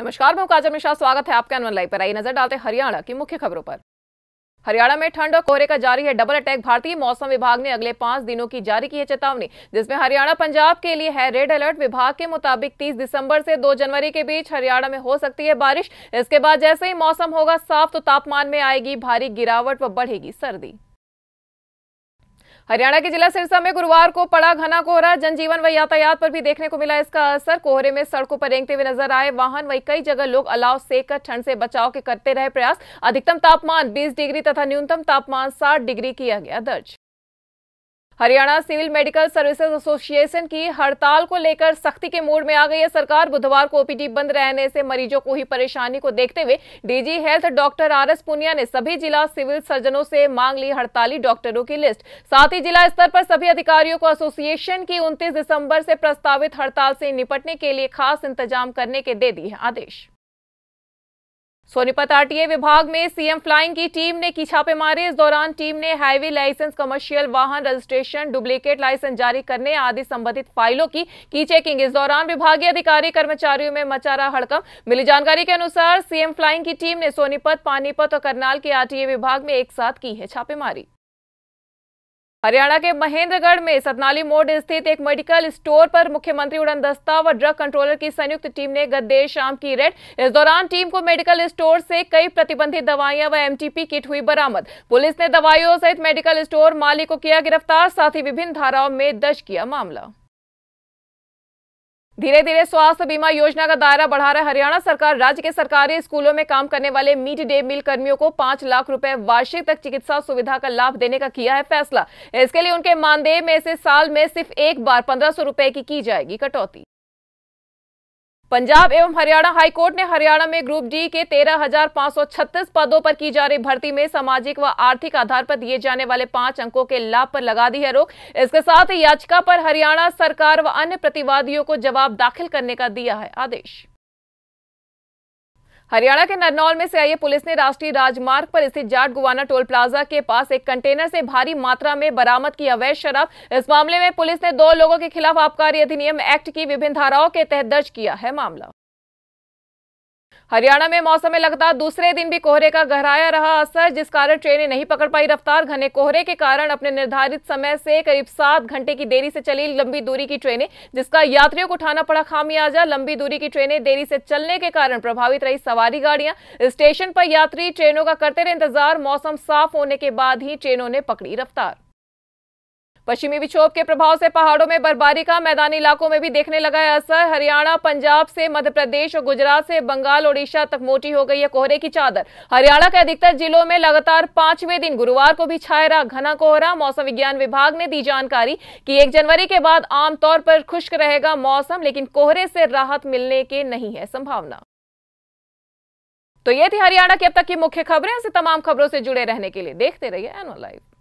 नमस्कार मैं काजल मिश्रा स्वागत है आपके अनवन लाइव पर आई नजर डालते हरियाणा की मुख्य खबरों पर हरियाणा में ठंड और कोहरे का जारी है डबल अटैक भारतीय मौसम विभाग ने अगले पांच दिनों की जारी की है चेतावनी जिसमें हरियाणा पंजाब के लिए है रेड अलर्ट विभाग के मुताबिक 30 दिसंबर से 2 जनवरी के बीच हरियाणा में हो सकती है बारिश इसके बाद जैसे ही मौसम होगा साफ तो तापमान में आएगी भारी गिरावट व बढ़ेगी सर्दी हरियाणा के जिला सिरसा में गुरुवार को पड़ा घना कोहरा जनजीवन व यातायात पर भी देखने को मिला इसका असर कोहरे में सड़कों पर रेंगते हुए नजर आए वाहन वही कई जगह लोग अलाव सेककर कर ठंड से बचाव के करते रहे प्रयास अधिकतम तापमान 20 डिग्री तथा न्यूनतम तापमान 60 डिग्री किया गया दर्ज Haryana civil medical services association की हड़ताल को लेकर सख्ती के मूड में आ गई है सरकार बुधवार को ओपीडी बंद रहने से मरीजों को ही परेशानी को देखते हुए DG health doctor R S Punia ने सभी जिला सिविल सर्जनों से मांग ली हड़ताली डॉक्टरों की लिस्ट साथ ही जिला स्तर पर सभी अधिकारियों को एसोसिएशन की उनतीस दिसंबर से प्रस्तावित हड़ताल से निपटने के लिए खास इंतजाम करने के दे दिए आदेश सोनीपत आरटीए विभाग में सीएम फ्लाइंग की टीम ने की छापेमारी इस दौरान टीम ने हाईवे लाइसेंस कमर्शियल वाहन रजिस्ट्रेशन डुप्लीकेट लाइसेंस जारी करने आदि संबंधित फाइलों की की चेकिंग इस दौरान विभागीय अधिकारी कर्मचारियों में मचा रहा हड़कम मिली जानकारी के अनुसार सीएम फ्लाइंग की टीम ने सोनीपत पानीपत और करनाल के आरटीए विभाग में एक साथ की है छापेमारी हरियाणा के महेंद्रगढ़ में सतनाली मोड़ स्थित एक मेडिकल स्टोर पर मुख्यमंत्री उड़न दस्ता व ड्रग कंट्रोलर की संयुक्त टीम ने गत देर शाम की रेड इस दौरान टीम को मेडिकल स्टोर से कई प्रतिबंधित दवाइयां व एमटीपी किट हुई बरामद पुलिस ने दवाइयों सहित मेडिकल स्टोर मालिक को किया गिरफ्तार साथ ही विभिन्न धाराओं में दर्ज किया मामला धीरे धीरे स्वास्थ्य बीमा योजना का दायरा बढ़ा रहा हरियाणा सरकार राज्य के सरकारी स्कूलों में काम करने वाले मिड डे मील कर्मियों को पांच लाख रुपए वार्षिक तक चिकित्सा सुविधा का लाभ देने का किया है फैसला इसके लिए उनके मानदेय में से साल में सिर्फ एक बार पंद्रह सौ रुपए की की जाएगी कटौती पंजाब एवं हरियाणा हाईकोर्ट ने हरियाणा में ग्रुप डी के 13,536 पदों पर की जा रही भर्ती में सामाजिक व आर्थिक आधार पर दिए जाने वाले पांच अंकों के लाभ पर लगा दी है रोक इसके साथ याचिका पर हरियाणा सरकार व अन्य प्रतिवादियों को जवाब दाखिल करने का दिया है आदेश हरियाणा के नरनौल में सीआईए पुलिस ने राष्ट्रीय राजमार्ग पर स्थित जाट गुवाना टोल प्लाजा के पास एक कंटेनर से भारी मात्रा में बरामद की अवैध शराब इस मामले में पुलिस ने दो लोगों के खिलाफ आबकारी अधिनियम एक्ट की विभिन्न धाराओं के तहत दर्ज किया है मामला हरियाणा में मौसम में लगातार दूसरे दिन भी कोहरे का गहराया रहा असर जिस कारण ट्रेनें नहीं पकड़ पाई रफ्तार घने कोहरे के कारण अपने निर्धारित समय से करीब सात घंटे की देरी से चली लंबी दूरी की ट्रेनें जिसका यात्रियों को उठाना पड़ा खामियाजा लंबी दूरी की ट्रेनें देरी से चलने के कारण प्रभावित रही सवारी गाड़ियां स्टेशन पर यात्री ट्रेनों का करते रहे इंतजार मौसम साफ होने के बाद ही ट्रेनों ने पकड़ी रफ्तार पश्चिमी विक्षोभ के प्रभाव से पहाड़ों में बर्फबारी का मैदानी इलाकों में भी देखने लगा है असर हरियाणा पंजाब से मध्य प्रदेश और गुजरात से बंगाल ओडिशा तक मोटी हो गई है कोहरे की चादर हरियाणा के अधिकतर जिलों में लगातार पांचवें दिन गुरुवार को भी छाया रहा घना कोहरा मौसम विज्ञान विभाग ने दी जानकारी की एक जनवरी के बाद आमतौर पर खुश्क रहेगा मौसम लेकिन कोहरे से राहत मिलने के नहीं है संभावना तो ये थी हरियाणा की अब तक की मुख्य खबरें ऐसे तमाम खबरों से जुड़े रहने के लिए देखते रहिए एनो लाइव